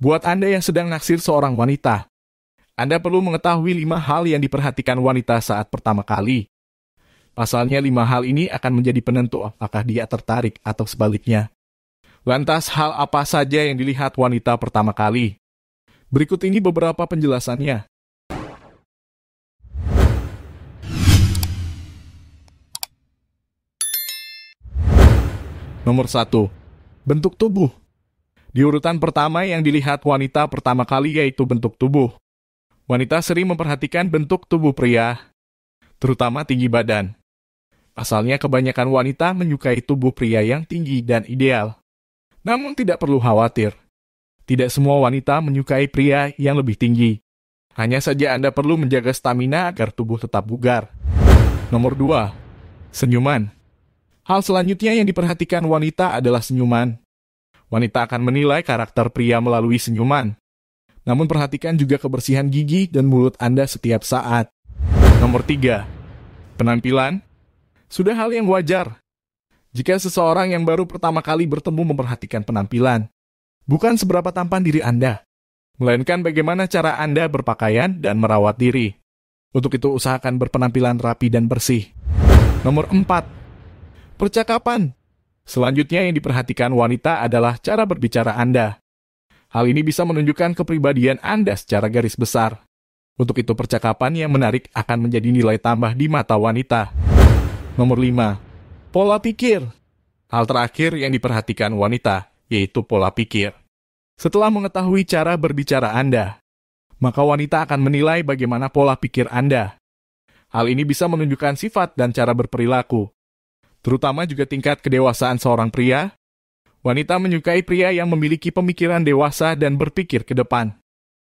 Buat Anda yang sedang naksir seorang wanita, Anda perlu mengetahui lima hal yang diperhatikan wanita saat pertama kali. Pasalnya lima hal ini akan menjadi penentu apakah dia tertarik atau sebaliknya. Lantas hal apa saja yang dilihat wanita pertama kali? Berikut ini beberapa penjelasannya. Nomor 1. Bentuk tubuh di urutan pertama yang dilihat wanita pertama kali yaitu bentuk tubuh. Wanita sering memperhatikan bentuk tubuh pria, terutama tinggi badan. Asalnya kebanyakan wanita menyukai tubuh pria yang tinggi dan ideal. Namun tidak perlu khawatir. Tidak semua wanita menyukai pria yang lebih tinggi. Hanya saja Anda perlu menjaga stamina agar tubuh tetap bugar. Nomor 2. Senyuman. Hal selanjutnya yang diperhatikan wanita adalah senyuman. Wanita akan menilai karakter pria melalui senyuman. Namun perhatikan juga kebersihan gigi dan mulut Anda setiap saat. Nomor 3. Penampilan Sudah hal yang wajar. Jika seseorang yang baru pertama kali bertemu memperhatikan penampilan, bukan seberapa tampan diri Anda, melainkan bagaimana cara Anda berpakaian dan merawat diri. Untuk itu usahakan berpenampilan rapi dan bersih. Nomor 4. Percakapan Selanjutnya yang diperhatikan wanita adalah cara berbicara Anda. Hal ini bisa menunjukkan kepribadian Anda secara garis besar. Untuk itu percakapan yang menarik akan menjadi nilai tambah di mata wanita. Nomor 5. Pola pikir. Hal terakhir yang diperhatikan wanita yaitu pola pikir. Setelah mengetahui cara berbicara Anda, maka wanita akan menilai bagaimana pola pikir Anda. Hal ini bisa menunjukkan sifat dan cara berperilaku terutama juga tingkat kedewasaan seorang pria. Wanita menyukai pria yang memiliki pemikiran dewasa dan berpikir ke depan.